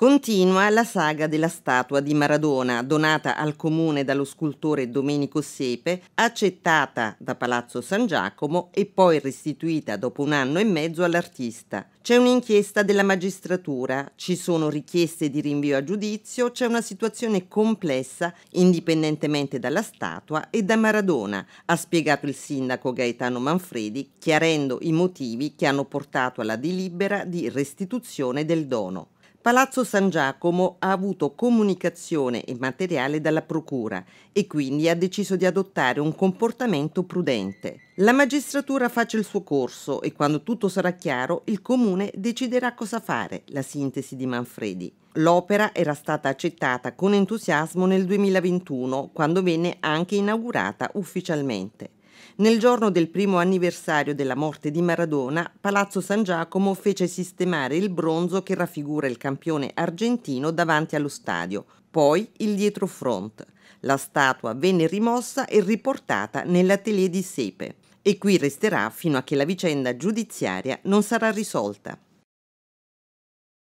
Continua la saga della statua di Maradona, donata al comune dallo scultore Domenico Sepe, accettata da Palazzo San Giacomo e poi restituita dopo un anno e mezzo all'artista. C'è un'inchiesta della magistratura, ci sono richieste di rinvio a giudizio, c'è una situazione complessa indipendentemente dalla statua e da Maradona, ha spiegato il sindaco Gaetano Manfredi, chiarendo i motivi che hanno portato alla delibera di restituzione del dono. Palazzo San Giacomo ha avuto comunicazione e materiale dalla Procura e quindi ha deciso di adottare un comportamento prudente. La magistratura faccia il suo corso e quando tutto sarà chiaro il Comune deciderà cosa fare, la sintesi di Manfredi. L'opera era stata accettata con entusiasmo nel 2021, quando venne anche inaugurata ufficialmente. Nel giorno del primo anniversario della morte di Maradona, Palazzo San Giacomo fece sistemare il bronzo che raffigura il campione argentino davanti allo stadio, poi il dietrofront. La statua venne rimossa e riportata nell'atelier di Sepe e qui resterà fino a che la vicenda giudiziaria non sarà risolta.